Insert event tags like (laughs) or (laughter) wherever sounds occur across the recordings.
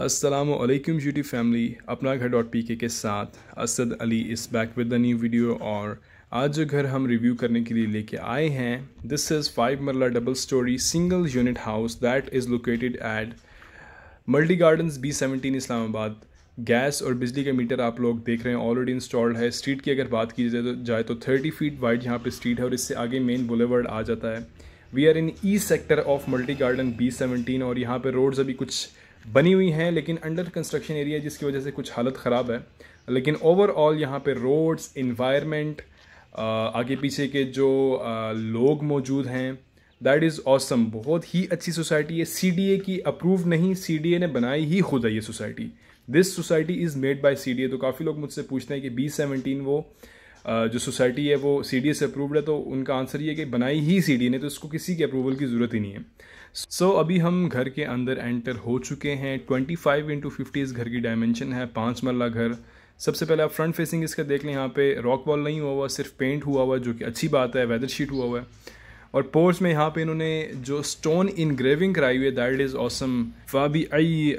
Aslam YouTube family अपना घर dot P के, के साथ Asad Ali is back with the new video और आज जो घर हम रिव्यू करने के लिए लेके आए हैं this is five marla double story single unit house that is located at multi gardens B seventeen Islamabad gas और बिजली का मीटर आप लोग देख रहे हैं ऑलरेडी इंस्टॉल्ड है स्ट्रीट की अगर बात की जाए तो जाए तो थर्टी फीट वाइड यहाँ पे स्ट्रीट है और इससे आगे मेन बुलेवर्ड आ जाता है we are in E sector of multi garden B seventeen और यहाँ पे रोड्स अभी कुछ बनी हुई हैं लेकिन अंडर कंस्ट्रक्शन एरिया जिसकी वजह से कुछ हालत ख़राब है लेकिन ओवरऑल यहाँ पे रोड्स इन्वायरमेंट आगे पीछे के जो लोग मौजूद हैं दैट इज़ ऑसम बहुत ही अच्छी सोसाइटी है सी की अप्रूव नहीं सी ने बनाई ही खुद है ये society this society is made by सी तो काफ़ी लोग मुझसे पूछते हैं कि बी सेवनटीन वो जो सोसाइटी है वो सी से अप्रूव्ड है तो उनका आंसर ये है कि बनाई ही सी ने तो इसको किसी के अप्रूवल की ज़रूरत ही नहीं है सो so, अभी हम घर के अंदर एंटर हो चुके हैं ट्वेंटी फाइव इंटू फिफ्टी इस घर की डायमेंशन है पाँच मरला घर सबसे पहले आप फ्रंट फेसिंग इसका देख लें यहाँ पे रॉक वॉल नहीं हुआ हुआ सिर्फ पेंट हुआ हुआ जो कि अच्छी बात है वेदर शीट हुआ हुआ है और पोर्स में यहाँ पे इन्होंने जो स्टोन इनग्रेविंग कराई हुई है दैट इज़ ऑसम फाबी आई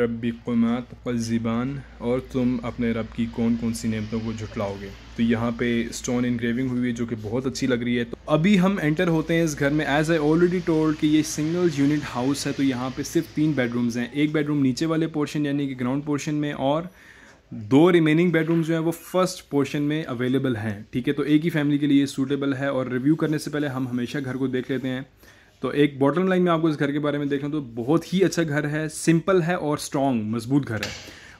रबी कुमात ज़िबान और तुम अपने रब की कौन कौन सी नियमतों को जुटलाओगे तो यहाँ पे स्टोन इनग्रेविंग हुई है जो कि बहुत अच्छी लग रही है तो अभी हम एंटर होते हैं इस घर में एज आई ऑलरेडी टोल्ड कि ये सिंगल यूनिट हाउस है तो यहाँ पे सिर्फ तीन बेडरूम्स हैं एक बेडरूम नीचे वाले पोर्शन यानी कि ग्राउंड पोर्शन में और दो रिमेनिंग बेडरूम जो है वो फर्स्ट पोर्शन में अवेलेबल हैं ठीक है तो एक ही फैमिली के लिए सूटेबल है और रिव्यू करने से पहले हम हमेशा घर को देख लेते हैं तो एक बॉटम लाइन में आपको इस घर के बारे में देख लें तो बहुत ही अच्छा घर है सिंपल है और स्ट्रॉन्ग मजबूत घर है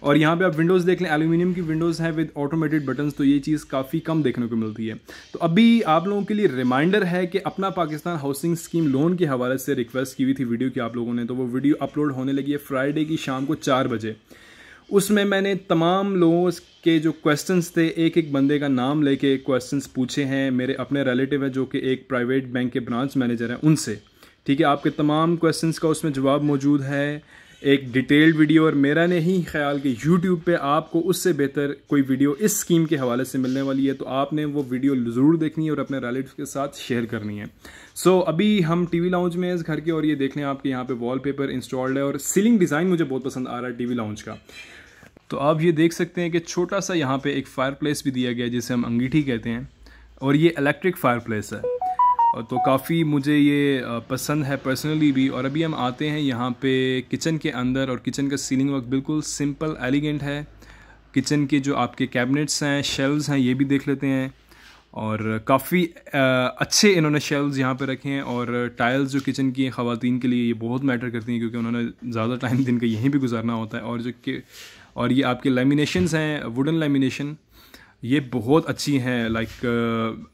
और यहाँ पे आप विंडोज़ देख लें एल्यूमिनियम की विंडोज़ है विद ऑटोमेटेड बटन्स तो ये चीज़ काफ़ी कम देखने को मिलती है तो अभी आप लोगों के लिए रिमाइंडर है कि अपना पाकिस्तान हाउसिंग स्कीम लोन के हवाले से रिक्वेस्ट की हुई थी वीडियो की आप लोगों ने तो वो वीडियो अपलोड होने लगी है फ्राइडे की शाम को चार बजे उसमें मैंने तमाम लोगों के जो क्वेश्चंस थे एक एक बंदे का नाम लेके क्वेश्चंस पूछे हैं मेरे अपने रिलेटिव हैं जो कि एक प्राइवेट बैंक के ब्रांच मैनेजर हैं उनसे ठीक है आपके तमाम क्वेश्चंस का उसमें जवाब मौजूद है एक डिटेल्ड वीडियो और मेरा नहीं ख्याल कि यूट्यूब पे आपको उससे बेहतर कोई वीडियो इस स्कीम के हवाले से मिलने वाली है तो आपने वो वीडियो ज़रूर देखनी है और अपने रिलेटिव के साथ शेयर करनी है सो so, अभी हम टीवी लाउंज में इस घर के और ये देख लें आपके यहाँ पे वॉलपेपर इंस्टॉल्ड है और सीलिंग डिज़ाइन मुझे बहुत पसंद आ रहा है टी लाउंज का तो आप ये देख सकते हैं कि छोटा सा यहाँ पे एक प्लेस भी दिया गया है जिसे हम अंगीठी कहते हैं और ये इलेक्ट्रिक प्लेस है तो काफ़ी मुझे ये पसंद है पर्सनली भी और अभी हम आते हैं यहाँ पे किचन के अंदर और किचन का सीलिंग वर्क बिल्कुल सिंपल एलिगेंट है किचन के जो आपके कैबिनेट्स हैं शेल्व्स हैं ये भी देख लेते हैं और काफ़ी अच्छे इन्होंने शेल्व्स यहाँ पे रखे हैं और टाइल्स जो किचन की हैं ख़वातीन के लिए ये बहुत मैटर करती हैं क्योंकि उन्होंने ज़्यादा टाइम दिन का यहीं पर गुजारना होता है और जो कि और ये आपके लेमिनेशन हैं वुडन लेमिनेशन ये बहुत अच्छी हैं लाइक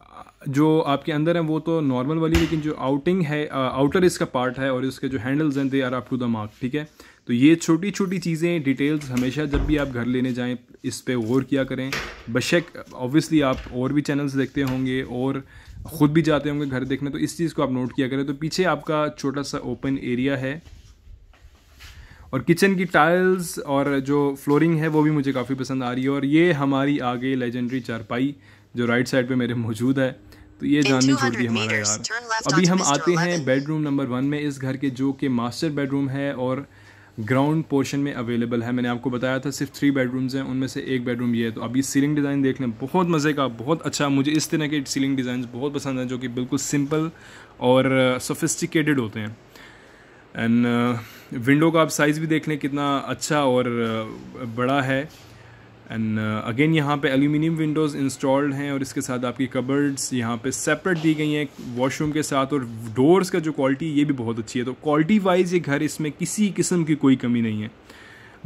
जो आपके अंदर हैं वो तो नॉर्मल वाली लेकिन जो आउटिंग है आउटर इसका पार्ट है और इसके जो हैंडल्स हैं they are up to the mark ठीक है तो ये छोटी छोटी चीज़ें डिटेल्स हमेशा जब भी आप घर लेने जाएं इस पर गौर किया करें बशक ऑब्वियसली आप और भी चैनल्स देखते होंगे और ख़ुद भी जाते होंगे घर देखने तो इस चीज़ को आप नोट किया करें तो पीछे आपका छोटा सा ओपन एरिया है और किचन की टाइल्स और जो फ्लोरिंग है वो भी मुझे काफ़ी पसंद आ रही है और ये हमारी आगे लेजेंडरी चारपाई जो राइट साइड पे मेरे मौजूद है तो ये जाननी छोड़ हमारा यार अभी हम आते हैं बेडरूम नंबर वन में इस घर के जो कि मास्टर बेडरूम है और ग्राउंड पोर्शन में अवेलेबल है मैंने आपको बताया था सिर्फ थ्री बेडरूम्स हैं उनमें से एक बेडरूम ये है तो अभी सीलिंग डिज़ाइन देख लें बहुत मज़े का बहुत अच्छा मुझे इस तरह के सीलिंग डिज़ाइन बहुत पसंद हैं जो कि बिल्कुल सिंपल और सोफिस्टिकेटेड uh, होते हैं एंड विंडो का आप साइज़ भी देख लें कितना अच्छा और बड़ा है एंड अगेन यहाँ पे एल्यूमिनियम विंडोज़ इंस्टॉल्ड हैं और इसके साथ आपकी कबर्ड्स यहाँ पे सेपरेट दी गई हैं वॉशरूम के साथ और डोर्स का जो क्वालिटी ये भी बहुत अच्छी है तो क्वालिटी वाइज ये घर इसमें किसी किस्म की कोई कमी नहीं है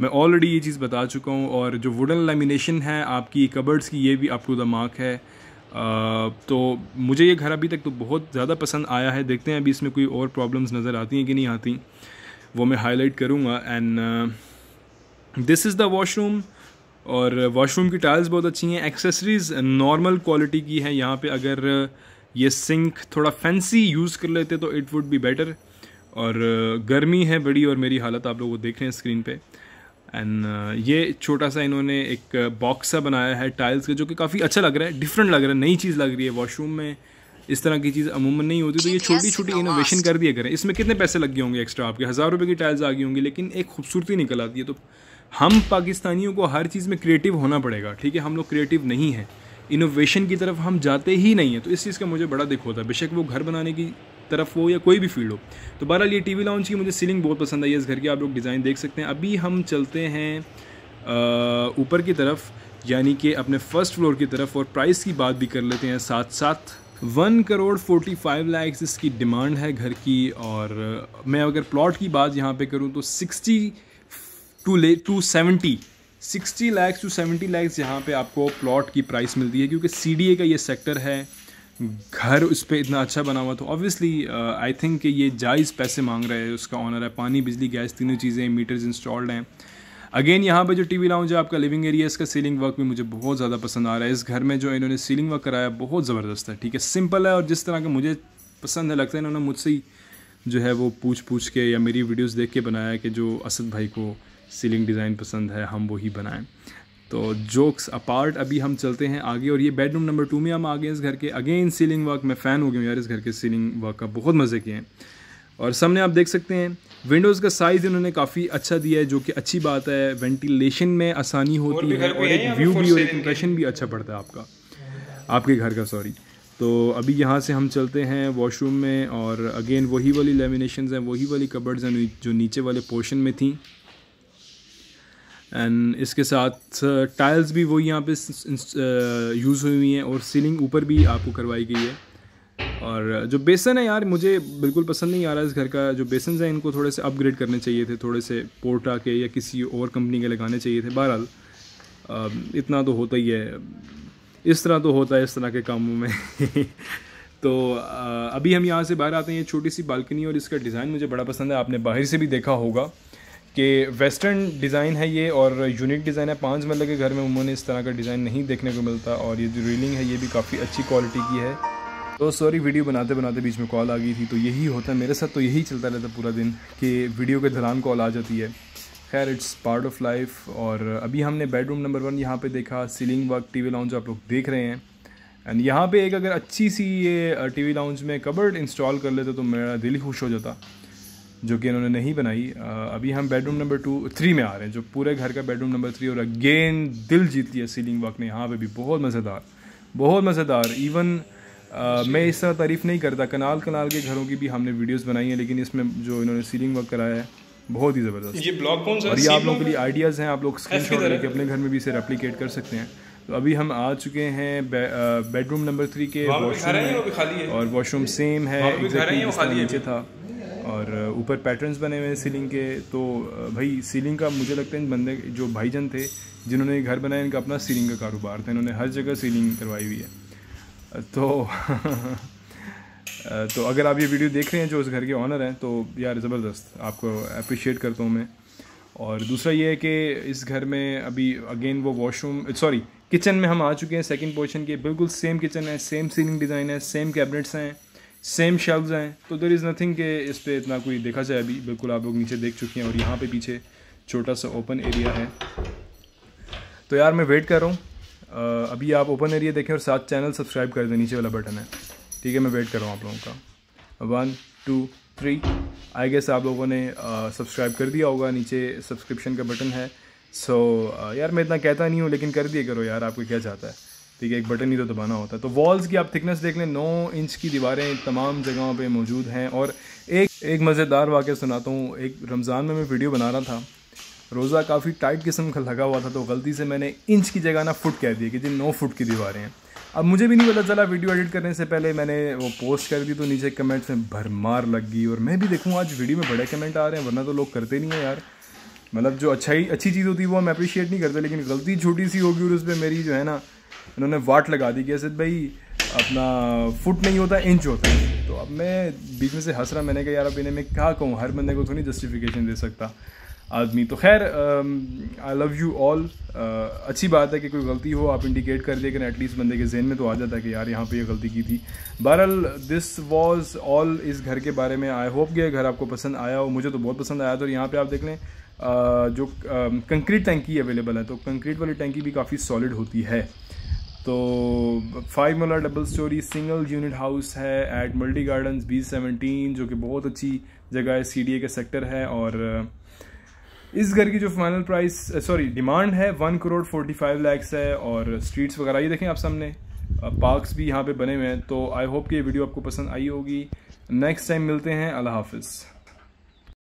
मैं ऑलरेडी ये चीज़ बता चुका हूँ और जो वुडन लेमिनेशन है आपकी कबर्ड्स की ये भी अप टू द मार्क है तो मुझे ये घर अभी तक तो बहुत ज़्यादा पसंद आया है देखते हैं अभी इसमें कोई और प्रॉब्लम्स नज़र आती हैं कि नहीं आती वो मैं हाईलाइट करूँगा and this is the washroom और वॉशरूम uh, की टाइल्स बहुत अच्छी हैं एक्सेसरीज़ नॉर्मल क्वालिटी की हैं यहाँ पे अगर uh, ये सिंक थोड़ा फैंसी यूज़ कर लेते तो इट वुड बी बेटर और uh, गर्मी है बड़ी और मेरी हालत आप लोग वो देख रहे हैं स्क्रीन पे एंड ये छोटा सा इन्होंने एक बॉक्स सा बनाया है टाइल्स का जो कि काफ़ी अच्छा लग रहा है डिफरेंट लग रहा है नई चीज़ लग रही है वॉशरूम में इस तरह की चीज़ अमूमन नहीं होती तो ये छोटी छोटी इनोवेशन कर दिया करें इसमें कितने पैसे लग गए होंगे एक्स्ट्रा आपके हज़ार रुपये की टाइल्स आ गई होंगी लेकिन एक खूबसूरती निकल आती है तो हम पाकिस्तानियों को हर चीज़ में क्रिएटिव होना पड़ेगा ठीक है हम लोग क्रिएटिव नहीं हैं इनोवेशन की तरफ हम जाते ही नहीं हैं तो इस चीज़ का मुझे बड़ा दिख होता है बेशक वो घर बनाने की तरफ हो या कोई भी फील्ड हो तो बहरहाल ये टीवी लॉन्च की मुझे सीलिंग बहुत पसंद आई है इस घर की आप लोग डिज़ाइन देख सकते हैं अभी हम चलते हैं ऊपर की तरफ यानी कि अपने फर्स्ट फ्लोर की तरफ और प्राइस की बात भी कर लेते हैं साथ साथ one crore forty five lakhs इसकी डिमांड है घर की और मैं अगर प्लॉट की बात यहाँ पे करूँ तो सिक्सटी टू ले to seventy sixty lakhs to seventy lakhs यहाँ पे आपको प्लॉट की प्राइस मिलती है क्योंकि सी का ये सेक्टर है घर उस पर इतना अच्छा बना हुआ तो ऑब्वियसली आई थिंक ये जायज़ पैसे मांग रहे हैं उसका ऑनर है पानी बिजली गैस तीनों चीज़ें मीटर्स इंस्टॉल्ड हैं अगेन यहाँ पे जो टी वी लाउंज है आपका लिविंग एरिया इसका सीलिंग वर्क भी मुझे बहुत ज़्यादा पसंद आ रहा है इस घर में जो इन्होंने सीलिंग वर्क कराया बहुत ज़बरदस्त है ठीक है सिंपल है और जिस तरह का मुझे पसंद है लगता है इन्होंने मुझसे ही जो है वो पूछ पूछ के या मेरी वीडियोस देख के बनाया कि जो असद भाई को सीलिंग डिज़ाइन पसंद है हम वही बनाएं तो जोक्स अपार्ट अभी हम चलते हैं आगे और ये बेडरूम नंबर टू में हम आ गए इस घर के अगेन सीलिंग वर्क मैं फ़ैन हो गया हूँ यार इस घर के सीलिंग वर्क का बहुत मज़े किए हैं और सामने आप देख सकते हैं विंडोज़ का साइज़ इन्होंने काफ़ी अच्छा दिया है जो कि अच्छी बात है वेंटिलेशन में आसानी होती है और एक व्यू भी और एक भी अच्छा पड़ता है आपका आपके घर का सॉरी तो अभी यहाँ से हम चलते हैं वॉशरूम में और अगेन वही वाली लेमिनेशन हैं वही वाली कबर्ड्स हैं जो नीचे वाले पोर्शन में थी एंड इसके साथ टाइल्स uh, भी वही यहाँ पे यूज़ हुई uh, हुई हैं और सीलिंग ऊपर भी आपको करवाई गई है और जो बेसन है यार मुझे बिल्कुल पसंद नहीं आ रहा इस घर का जो बेसन है इनको थोड़े से अपग्रेड करने चाहिए थे थोड़े से पोर्टा के या किसी और कंपनी के लगाने चाहिए थे बहरहाल इतना तो होता ही है इस तरह तो होता है इस तरह के कामों में (laughs) तो अभी हम यहाँ से बाहर आते हैं ये छोटी सी बालकनी और इसका डिज़ाइन मुझे बड़ा पसंद है आपने बाहर से भी देखा होगा कि वेस्टर्न डिज़ाइन है ये और यूनिक डिज़ाइन है पाँच मरल के घर में उन्होंने इस तरह का डिज़ाइन नहीं देखने को मिलता और ये जो रेलिंग है ये भी काफ़ी अच्छी क्वालिटी की है तो सॉरी वीडियो बनाते बनाते बीच में कॉल आ गई थी तो यही होता है मेरे साथ तो यही चलता रहता पूरा दिन कि वीडियो के दौरान कॉल आ जाती है खैर इट्स पार्ट ऑफ लाइफ और अभी हमने बेडरूम नंबर वन यहाँ पे देखा सीलिंग वर्क टीवी लाउंज आप लोग देख रहे हैं एंड यहाँ पे एक अगर अच्छी सी ये टीवी लाउंज में कबर्ड इंस्टॉल कर लेते तो मेरा दिल ही खुश हो जाता जो कि इन्होंने नहीं बनाई अभी हम बेडरूम नंबर टू थ्री में आ रहे हैं जो पूरे घर का बेडरूम नंबर थ्री और अगेन दिल जीत लिया सीलिंग वर्क ने यहाँ पर भी बहुत मज़ेदार बहुत मज़ेदार इवन आ, मैं इस तरह तारीफ़ नहीं करता कनाल कनाल के घरों की भी हमने वीडियोस बनाई हैं लेकिन इसमें जो इन्होंने सीलिंग वर्क कराया है बहुत ही ज़बरदस्त ये ब्लॉक कौन सा और ये आप लोगों के लिए आइडियाज़ हैं आप लोग स्क्रीन शॉट लेके अपने घर में भी इसे रेप्लीकेट कर सकते हैं तो अभी हम आ चुके हैं बेडरूम नंबर थ्री के वॉशरूम और वॉशरूम सेम है नीचे था और ऊपर पैटर्न्स बने हुए हैं सीलिंग के तो भाई सीलिंग का मुझे लगता है बंदे जो भाईजन थे जिन्होंने घर बनाया इनका अपना सीलिंग का कारोबार था इन्होंने हर जगह सीलिंग करवाई हुई है तो (laughs) तो अगर आप ये वीडियो देख रहे हैं जो उस घर के ऑनर हैं तो यार ज़बरदस्त आपको अप्रिशिएट करता हूँ मैं और दूसरा ये है कि इस घर में अभी अगेन वो वॉशरूम सॉरी किचन में हम आ चुके हैं सेकंड पोर्शन के बिल्कुल सेम किचन है सेम सीलिंग डिज़ाइन है सेम कैबिनेट्स हैं सेम शेल्व्स हैं तो देर इज़ नथिंग के इस पर इतना कोई देखा जाए अभी बिल्कुल आप लोग नीचे देख चुके हैं और यहाँ पर पीछे छोटा सा ओपन एरिया है तो यार मैं वेट कर रहा हूँ अभी आप ओपन एरिया देखें और सात चैनल सब्सक्राइब कर दें नीचे वाला बटन है ठीक है मैं वेट कर रहा हूँ आप लोगों का one two three I guess आप लोगों ने सब्सक्राइब कर दिया होगा नीचे सब्सक्रिप्शन का बटन है सो so, यार मैं इतना कहता नहीं हूँ लेकिन कर दिया करो यार आपको क्या चाहता है ठीक है एक बटन ही तो दबाना होता है तो वॉल्स की आप थिकनेस देख लें नौ इंच की दीवारें तमाम जगहों पे मौजूद हैं और एक एक मज़ेदार वाक्य सुनाता हूँ एक रमज़ान में मैं वीडियो बना रहा था रोज़ा काफ़ी टाइट किस्म का लगा हुआ था तो गलती से मैंने इंच की जगह ना फुट कह दिए कि जी नौ फुट की दीवारें हैं अब मुझे भी नहीं पता चला वीडियो एडिट करने से पहले मैंने वो पोस्ट कर दी तो नीचे कमेंट्स में भरमार लग गई और मैं भी देखूँ आज वीडियो में बड़े कमेंट आ रहे हैं वरना तो लोग करते नहीं हैं यार मतलब जो अच्छा ही अच्छी चीज़ होती है वो हम अप्रिशिएट नहीं करते लेकिन गलती छोटी सी होगी और उस पर मेरी जो है ना इन्होंने वाट लगा दी कि असद भाई अपना फुट नहीं होता इंच होता है तो अब मैं बीच में से हंस रहा मैंने कहा यार अब इन्हें मैं क्या कहूँ हर बंदे को थोड़ी तो जस्टिफिकेशन दे सकता आदमी तो खैर आई लव यू ऑल अच्छी बात है कि कोई गलती हो आप इंडिकेट कर दिए कि एटलीस्ट बंदे के जहन में तो आ जाता है कि यार यहाँ पे ये यह गलती की थी बहरहाल दिस वॉज ऑल इस घर के बारे में आई होप कि घर आपको पसंद आया हो मुझे तो बहुत पसंद आया था और यहाँ पर आप देख लें uh, जो कंक्रीट टैंकी अवेलेबल है तो कंक्रीट वाली टैंकी भी काफ़ी सॉलिड होती है तो five marla double story single unit house है एट मल्टी गार्डन बी जो कि बहुत अच्छी जगह है सी के सेक्टर है और इस घर की जो फाइनल प्राइस सॉरी डिमांड है one crore forty five lakhs है और स्ट्रीट्स वगैरह ये देखें आप सामने पार्क्स uh, भी यहाँ पे बने हुए हैं तो आई होप कि ये वीडियो आपको पसंद आई होगी नेक्स्ट टाइम मिलते हैं अल्लाह हाफिज़